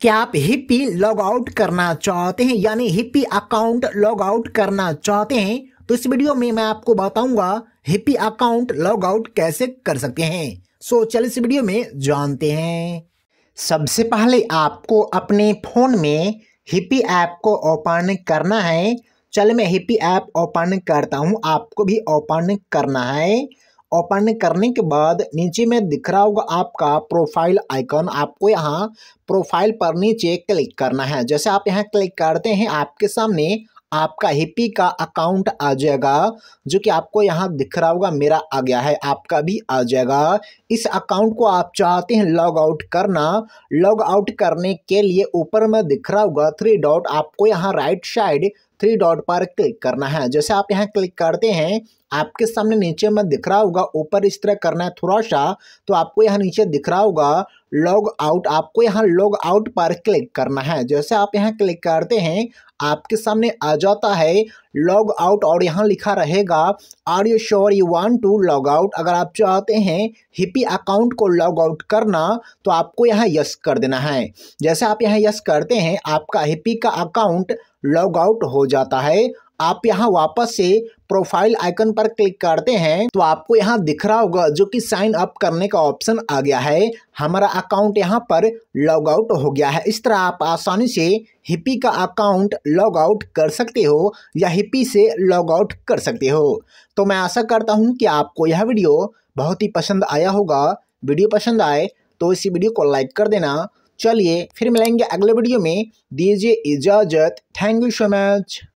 क्या आप hippie log out करना चाहते हैं यानी हिप्पी अकाउंट लॉग आउट करना चाहते हैं तो इस वीडियो में मैं आपको बताऊंगा हिप्पी अकाउंट लॉग आउट कैसे कर सकते हैं सो चल इस वीडियो में जानते हैं सबसे पहले आपको अपने फ़ोन में हिप्पी ऐप को ओपन करना है चल मैं हिप्पी ऐप ओपन करता हूँ आपको भी ओपन करना है ओपन करने के बाद नीचे में दिख रहा होगा आपका प्रोफाइल आइकन आपको यहाँ प्रोफाइल पर नीचे क्लिक करना है जैसे आप यहाँ क्लिक करते हैं आपके सामने आपका हिपी का अकाउंट आ जाएगा जो कि आपको यहाँ दिख रहा होगा मेरा आ गया है आपका भी आ जाएगा इस अकाउंट को आप चाहते हैं लॉग आउट करना लॉग आउट करने के लिए ऊपर में दिख रहा होगा थ्री डॉट आपको यहाँ राइट साइड थ्री डॉट पर क्लिक करना है जैसे आप यहाँ क्लिक करते हैं आपके सामने नीचे में दिख रहा होगा ऊपर इस तरह करना है थोड़ा सा तो आपको यहाँ नीचे दिख रहा होगा लॉग आउट आपको यहाँ लॉग आउट पर क्लिक करना है जैसे आप यहाँ क्लिक करते हैं आपके सामने आ जाता है लॉग आउट और यहाँ लिखा रहेगा are you sure you want to log out अगर आप चाहते हैं हिपी अकाउंट को लॉग आउट करना तो आपको यहाँ यस कर देना है जैसे आप यहाँ यस करते हैं आपका हिपी का अकाउंट लॉग आउट हो जाता है आप यहाँ वापस से प्रोफाइल आइकन पर क्लिक करते हैं तो आपको यहाँ दिख रहा होगा जो कि साइन अप करने का ऑप्शन आ गया है हमारा अकाउंट यहाँ पर लॉग आउट हो गया है इस तरह आप आसानी से हिप्पी का अकाउंट लॉग आउट कर सकते हो या हिप्पी से लॉग आउट कर सकते हो तो मैं आशा करता हूँ कि आपको यह वीडियो बहुत ही पसंद आया होगा वीडियो पसंद आए तो इसी वीडियो को लाइक कर देना चलिए फिर मिलेंगे अगले वीडियो में दीजिए इजाजत थैंक यू सो मच